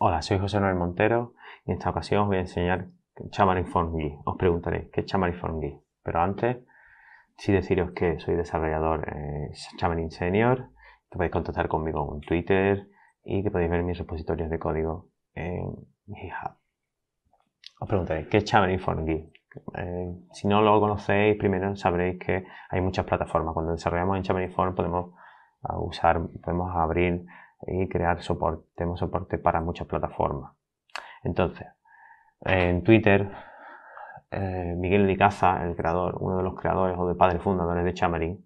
Hola, soy José Manuel Montero y en esta ocasión os voy a enseñar Guy. Os preguntaré ¿qué es Guy, Pero antes, sí deciros que soy desarrollador eh, Xamarin Senior, que podéis contactar conmigo en Twitter y que podéis ver mis repositorios de código en GitHub. Os preguntaré ¿qué es Xamarin.Forge? Eh, si no lo conocéis, primero sabréis que hay muchas plataformas. Cuando desarrollamos en informe podemos ah, usar, podemos abrir y crear soporte, tenemos soporte para muchas plataformas. Entonces, en Twitter, eh, Miguel Licaza, el creador, uno de los creadores o de padres fundadores de Chamarín,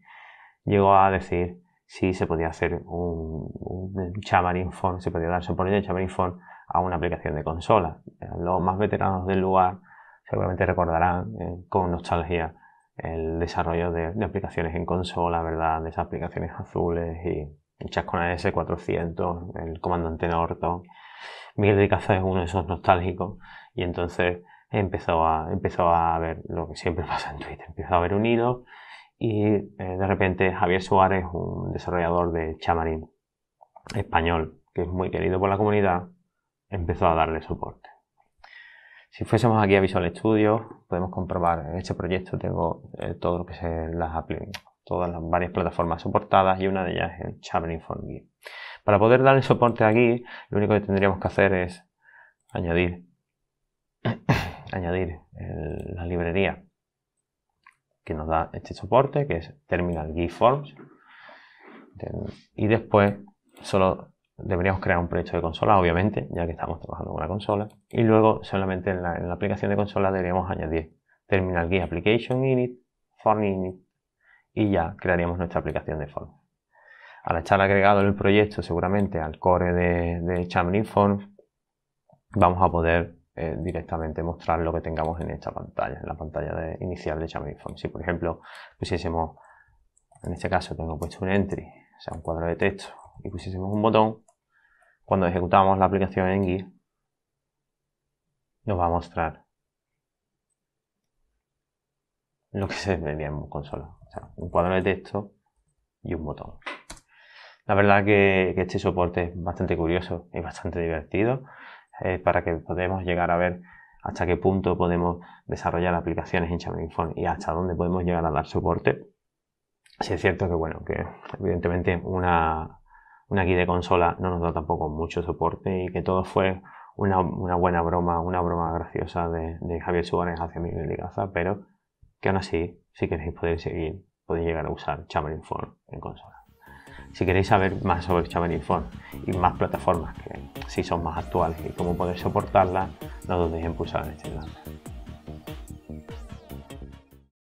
llegó a decir si se podía hacer un, un Xamarin Phone, se podía dar soporte de Xamarin Phone a una aplicación de consola. Eh, los más veteranos del lugar seguramente recordarán eh, con nostalgia el desarrollo de, de, aplicaciones en consola, ¿verdad? De esas aplicaciones azules y el S400, el Comandante Norton. Miguel de Caza es uno de esos nostálgicos y entonces empezó a, a ver lo que siempre pasa en Twitter, empezó a ver unidos y eh, de repente Javier Suárez, un desarrollador de chamarín español, que es muy querido por la comunidad, empezó a darle soporte. Si fuésemos aquí a Visual Studio, podemos comprobar, en este proyecto tengo eh, todo lo que se las aplica todas las varias plataformas soportadas y una de ellas es el Chaplin for Para poder darle soporte a gui lo único que tendríamos que hacer es añadir, añadir la librería que nos da este soporte, que es Terminal Gui Forms, y después solo deberíamos crear un proyecto de consola, obviamente, ya que estamos trabajando con la consola, y luego solamente en la, aplicación de consola deberíamos añadir Terminal Gui Application Init, Form Init y ya crearíamos nuestra aplicación de form. Al estar agregado el proyecto seguramente al core de, de vamos a poder eh, directamente mostrar lo que tengamos en esta pantalla, en la pantalla de, inicial de Chamberlain Si por ejemplo pusiésemos, en este caso tengo puesto un entry, o sea un cuadro de texto, y pusiésemos un botón, cuando ejecutamos la aplicación en gui nos va a mostrar lo que se vería en consola un cuadro de texto y un botón. La verdad que, que este soporte es bastante curioso y bastante divertido eh, para que podamos llegar a ver hasta qué punto podemos desarrollar aplicaciones en Xamarin Phone y hasta dónde podemos llegar a dar soporte. si es cierto que, bueno, que evidentemente una, una guía de consola no nos da tampoco mucho soporte y que todo fue una, buena broma, una broma graciosa de, Javier Suárez hacia Miguel Gaza, pero que aún así, si queréis podéis seguir, podéis llegar a usar Chamberlin Phone en consola. Si queréis saber más sobre Chamberlin Phone y más plataformas que si son más actuales y cómo poder soportarlas, no dudéis en pulsar en este enlace.